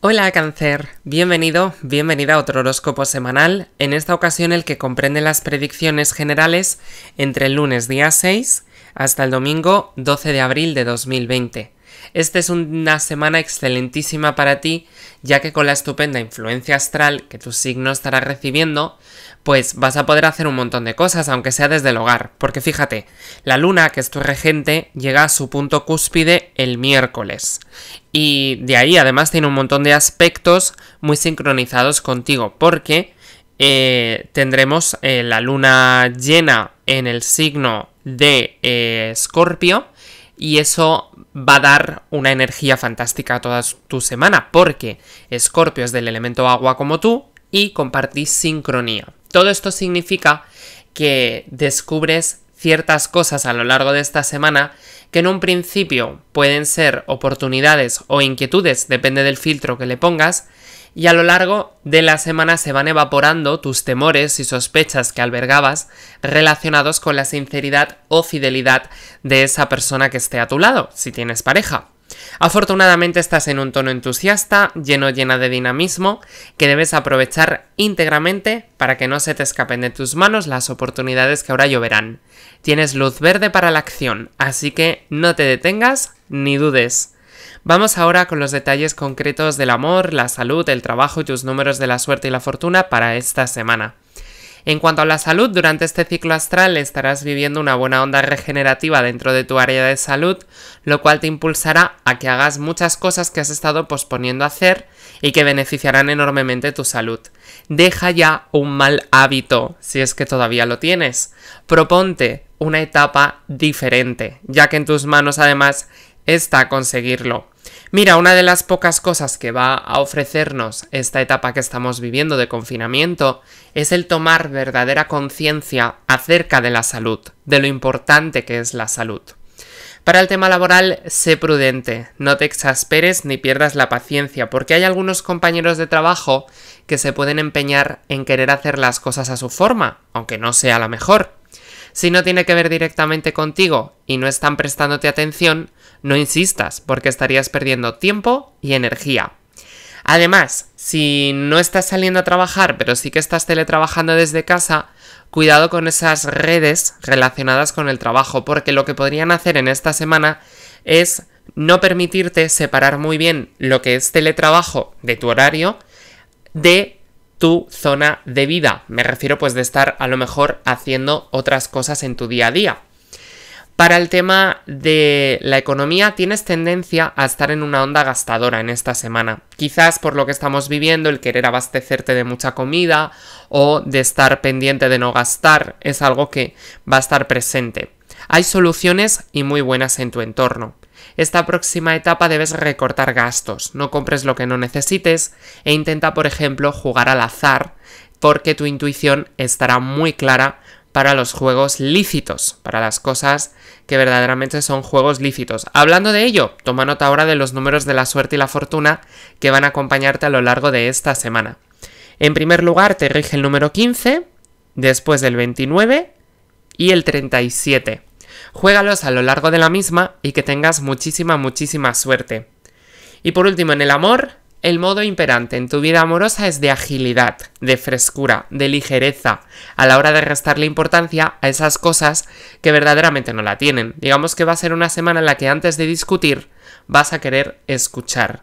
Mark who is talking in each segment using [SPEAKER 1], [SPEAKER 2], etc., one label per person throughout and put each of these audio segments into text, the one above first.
[SPEAKER 1] Hola cáncer, bienvenido, bienvenida a otro horóscopo semanal, en esta ocasión el que comprende las predicciones generales entre el lunes día 6 hasta el domingo 12 de abril de 2020. Esta es una semana excelentísima para ti, ya que con la estupenda influencia astral que tu signo estará recibiendo, pues vas a poder hacer un montón de cosas, aunque sea desde el hogar. Porque fíjate, la luna, que es tu regente, llega a su punto cúspide el miércoles. Y de ahí además tiene un montón de aspectos muy sincronizados contigo, porque eh, tendremos eh, la luna llena en el signo de eh, Escorpio y eso va a dar una energía fantástica a toda tu semana, porque Escorpio es del elemento agua como tú y compartís sincronía. Todo esto significa que descubres ciertas cosas a lo largo de esta semana que en un principio pueden ser oportunidades o inquietudes, depende del filtro que le pongas, y a lo largo de la semana se van evaporando tus temores y sospechas que albergabas relacionados con la sinceridad o fidelidad de esa persona que esté a tu lado, si tienes pareja. Afortunadamente estás en un tono entusiasta, lleno llena de dinamismo, que debes aprovechar íntegramente para que no se te escapen de tus manos las oportunidades que ahora lloverán. Tienes luz verde para la acción, así que no te detengas ni dudes. Vamos ahora con los detalles concretos del amor, la salud, el trabajo y tus números de la suerte y la fortuna para esta semana. En cuanto a la salud, durante este ciclo astral estarás viviendo una buena onda regenerativa dentro de tu área de salud, lo cual te impulsará a que hagas muchas cosas que has estado posponiendo hacer y que beneficiarán enormemente tu salud. Deja ya un mal hábito, si es que todavía lo tienes. Proponte una etapa diferente, ya que en tus manos además está conseguirlo. Mira, una de las pocas cosas que va a ofrecernos esta etapa que estamos viviendo de confinamiento es el tomar verdadera conciencia acerca de la salud, de lo importante que es la salud. Para el tema laboral, sé prudente, no te exasperes ni pierdas la paciencia, porque hay algunos compañeros de trabajo que se pueden empeñar en querer hacer las cosas a su forma, aunque no sea la mejor. Si no tiene que ver directamente contigo y no están prestándote atención, no insistas, porque estarías perdiendo tiempo y energía. Además, si no estás saliendo a trabajar, pero sí que estás teletrabajando desde casa, cuidado con esas redes relacionadas con el trabajo, porque lo que podrían hacer en esta semana es no permitirte separar muy bien lo que es teletrabajo de tu horario de tu zona de vida. Me refiero pues de estar a lo mejor haciendo otras cosas en tu día a día. Para el tema de la economía, tienes tendencia a estar en una onda gastadora en esta semana. Quizás por lo que estamos viviendo, el querer abastecerte de mucha comida o de estar pendiente de no gastar es algo que va a estar presente. Hay soluciones y muy buenas en tu entorno. Esta próxima etapa debes recortar gastos, no compres lo que no necesites e intenta, por ejemplo, jugar al azar porque tu intuición estará muy clara para los juegos lícitos, para las cosas que verdaderamente son juegos lícitos. Hablando de ello, toma nota ahora de los números de la suerte y la fortuna que van a acompañarte a lo largo de esta semana. En primer lugar te rige el número 15, después el 29 y el 37. Juégalos a lo largo de la misma y que tengas muchísima, muchísima suerte. Y por último, en el amor, el modo imperante en tu vida amorosa es de agilidad, de frescura, de ligereza, a la hora de restarle importancia a esas cosas que verdaderamente no la tienen. Digamos que va a ser una semana en la que antes de discutir vas a querer escuchar.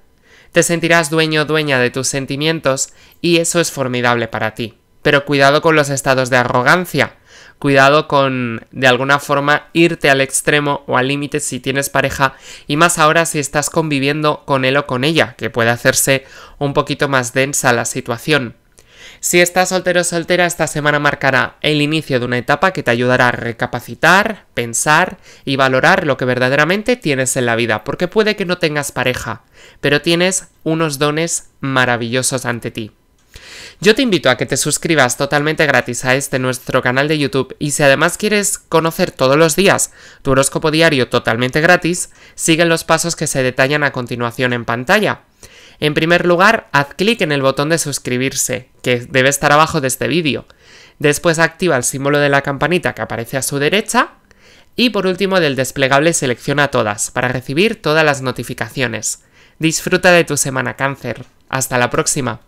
[SPEAKER 1] Te sentirás dueño o dueña de tus sentimientos y eso es formidable para ti. Pero cuidado con los estados de arrogancia. Cuidado con, de alguna forma, irte al extremo o al límite si tienes pareja y más ahora si estás conviviendo con él o con ella, que puede hacerse un poquito más densa la situación. Si estás soltero o soltera, esta semana marcará el inicio de una etapa que te ayudará a recapacitar, pensar y valorar lo que verdaderamente tienes en la vida, porque puede que no tengas pareja, pero tienes unos dones maravillosos ante ti. Yo te invito a que te suscribas totalmente gratis a este nuestro canal de YouTube y si además quieres conocer todos los días tu horóscopo diario totalmente gratis, sigue los pasos que se detallan a continuación en pantalla. En primer lugar, haz clic en el botón de suscribirse, que debe estar abajo de este vídeo. Después activa el símbolo de la campanita que aparece a su derecha. Y por último, del desplegable selecciona todas, para recibir todas las notificaciones. Disfruta de tu semana cáncer. Hasta la próxima.